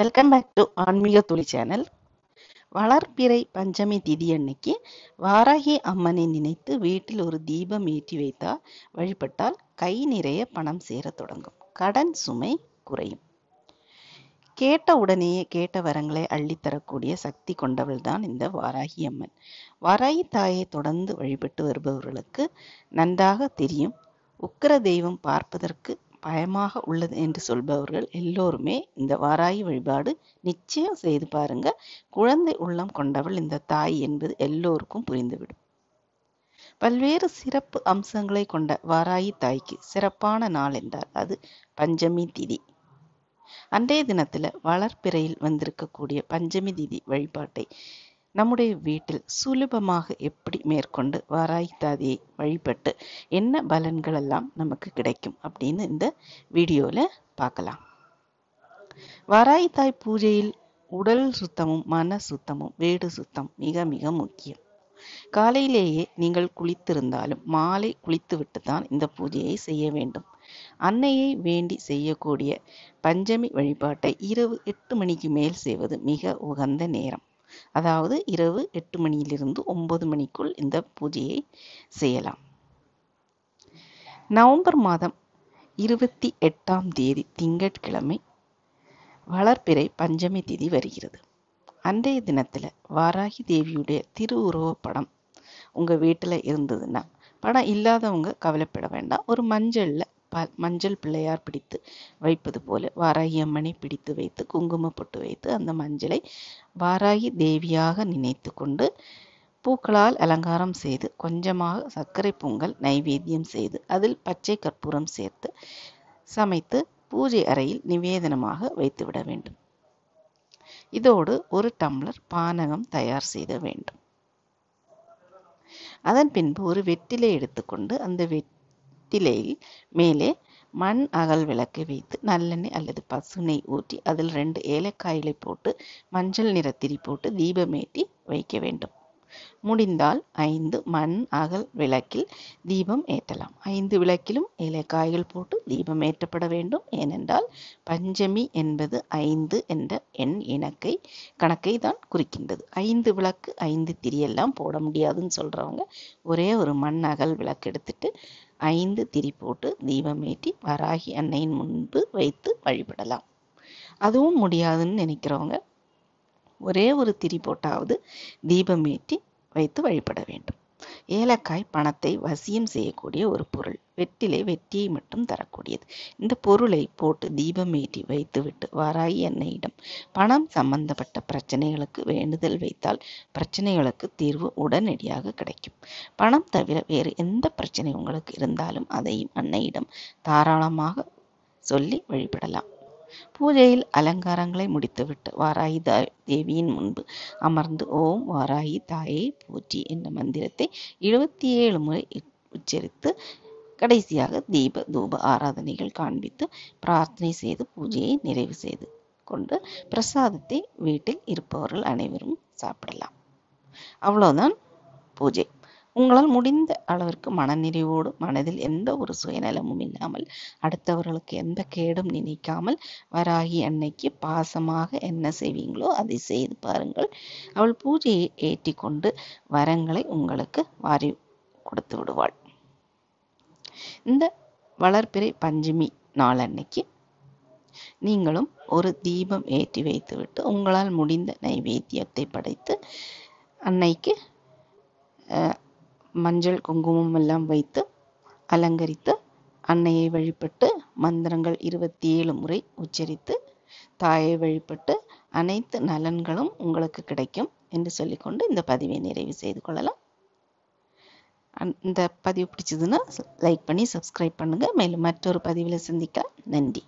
welcome back to ஆன்மீக துளி channel வளர்பிறை பஞ்சமி திதி அன்னைக்கு வாராகி அம்மனை நினைத்து வீட்டில் ஒரு தீபம் ஏற்றி வைத்தால் வழிபட்டால் கை நிறைய பணம் சேர தொடங்கும் கடன் சுமை குறையும் கேட்ட உடனேயே கேட்ட வரங்களை அள்ளித்தரக்கூடிய சக்தி கொண்டவள் தான் இந்த வாராகி அம்மன் வாராகி தாயை தொடர்ந்து வழிபட்டு வருபவர்களுக்கு நன்றாக தெரியும் உக்கர தெய்வம் பார்ப்பதற்கு பயமாக உள்ளது என்று சொல்பவர்கள் எல்லோருமே இந்த வாராயி வழிபாடு நிச்சயம் செய்து பாருங்க குழந்தை உள்ளம் கொண்டவள் இந்த தாய் என்பது எல்லோருக்கும் புரிந்துவிடும் பல்வேறு சிறப்பு அம்சங்களை கொண்ட வாராயி தாய்க்கு சிறப்பான நாள் என்றால் அது பஞ்சமி திதி அன்றைய தினத்துல வளர்ப்பிறையில் வந்திருக்கக்கூடிய பஞ்சமி திதி வழிபாட்டை நம்முடைய வீட்டில் சுலபமாக எப்படி மேற்கொண்டு வாராய்த்தாதியை வழிபட்டு என்ன பலன்கள் எல்லாம் நமக்கு கிடைக்கும் அப்படின்னு இந்த வீடியோவில் பார்க்கலாம் தாய் பூஜையில் உடல் சுத்தமும் மன சுத்தமும் வீடு சுத்தம் மிக மிக முக்கியம் காலையிலேயே நீங்கள் குளித்திருந்தாலும் மாலை குளித்துவிட்டு தான் இந்த பூஜையை செய்ய வேண்டும் அன்னையை வேண்டி செய்யக்கூடிய பஞ்சமி வழிபாட்டை இரவு எட்டு மணிக்கு மேல் செய்வது மிக உகந்த நேரம் அதாவது இரவு எட்டு மணியிலிருந்து ஒன்பது மணிக்குள் இந்த பூஜையை செய்யலாம் நவம்பர் மாதம் இருபத்தி எட்டாம் தேதி திங்கட்கிழமை வளர்ப்பிறை பஞ்சமி திதி வருகிறது அன்றைய தினத்தில் வாராகி தேவியுடைய திருவுருவ படம் உங்கள் வீட்டில் இருந்ததுன்னா படம் இல்லாதவங்க கவலைப்பட வேண்டாம் ஒரு மஞ்சளில் ப மஞ்சள் பிள்ளையார் பிடித்து வைப்பது போல வாராகி அம்மனை பிடித்து வைத்து குங்கும பொட்டு வைத்து அந்த மஞ்சளை வாராகி தேவியாக நினைத்து கொண்டு பூக்களால் அலங்காரம் செய்து கொஞ்சமாக சர்க்கரை பொங்கல் நைவேத்தியம் செய்து அதில் பச்சை கற்பூரம் சேர்த்து சமைத்து பூஜை அறையில் நிவேதனமாக வைத்துவிட வேண்டும் இதோடு ஒரு டம்ளர் பானகம் தயார் செய்த வேண்டும் அதன் பின்பு ஒரு வெற்றிலை எடுத்துக்கொண்டு அந்த வெட் கட்டிலையில் மேலே மண் அகல் விளக்கை வைத்து நல்லெண்ணெய் அல்லது பசுனை ஊற்றி அதில் ரெண்டு ஏலக்காய்களை போட்டு மஞ்சள் நிறத்திரி போட்டு தீபமேட்டி வைக்க வேண்டும் முடிந்தால் ஐந்து மண் அகல் விளக்கில் தீபம் ஏற்றலாம் ஐந்து விளக்கிலும் ஏலக்காய்கள் போட்டு தீபம் ஏற்றப்பட வேண்டும் ஏனென்றால் பஞ்சமி என்பது ஐந்து என்ற எண் இணக்கை கணக்கை தான் குறிக்கின்றது ஐந்து விளக்கு ஐந்து திரியெல்லாம் போட முடியாதுன்னு சொல்கிறவங்க ஒரே ஒரு மண் அகல் விளக்கு எடுத்துட்டு ஐந்து திரி போட்டு தீபம் ஏற்றி வராகி அன்னையின் முன்பு வைத்து வழிபடலாம் அதுவும் முடியாதுன்னு நினைக்கிறவங்க ஒரே ஒரு திரி போட்டாவது தீபம் ஏற்றி வைத்து வழிபட வேண்டும் ஏலக்காய் பணத்தை வசியம் செய்யக்கூடிய ஒரு பொருள் வெற்றிலை வெற்றியை மட்டும் தரக்கூடியது இந்த பொருளை போட்டு தீபம் ஏற்றி வைத்துவிட்டு வாராய் என்னையிடம் பணம் சம்பந்தப்பட்ட பிரச்சனைகளுக்கு வேண்டுதல் வைத்தால் பிரச்சனைகளுக்கு தீர்வு உடனடியாக கிடைக்கும் பணம் தவிர வேறு எந்த பிரச்சனை உங்களுக்கு இருந்தாலும் அதையும் அன்னையிடம் தாராளமாக சொல்லி வழிபடலாம் பூஜையில் அலங்காரங்களை முடித்துவிட்டு வாராயி தாய் தேவியின் முன்பு அமர்ந்து ஓம் வாராயி தாயே பூஜி என்ற மந்திரத்தை எழுபத்தி ஏழு முறை உச்சரித்து கடைசியாக தீப தூப ஆராதனைகள் காண்பித்து பிரார்த்தனை செய்து பூஜையை நிறைவு செய்து கொண்டு பிரசாதத்தை வீட்டில் இருப்பவர்கள் அனைவரும் சாப்பிடலாம் அவ்வளோதான் பூஜை உங்களால் முடிந்த அளவிற்கு மனநிறைவோடு மனதில் எந்த ஒரு சுயநலமும் இல்லாமல் அடுத்தவர்களுக்கு எந்த கேடும் நினைக்காமல் வராகி அன்னைக்கு பாசமாக என்ன செய்வீங்களோ அதை செய்து பாருங்கள் அவள் பூஜையை ஏற்றி கொண்டு வரங்களை உங்களுக்கு வாரி கொடுத்து விடுவாள் இந்த வளர்ப்பிறை பஞ்சமி நாளன்னைக்கு நீங்களும் ஒரு தீபம் ஏற்றி வைத்துவிட்டு உங்களால் முடிந்த நைவேத்தியத்தை படைத்து அன்னைக்கு மஞ்சள் குங்குமம் எல்லாம் வைத்து அலங்கரித்து அன்னையை வழிபட்டு மந்திரங்கள் இருபத்தி ஏழு முறை உச்சரித்து தாயை வழிபட்டு அனைத்து நலன்களும் உங்களுக்கு கிடைக்கும் என்று சொல்லிக்கொண்டு இந்த பதிவை நிறைவு செய்து கொள்ளலாம் இந்த பதிவு பிடிச்சதுன்னா லைக் பண்ணி சப்ஸ்கிரைப் பண்ணுங்கள் மேலும் மற்றொரு பதிவில் சந்திக்க நன்றி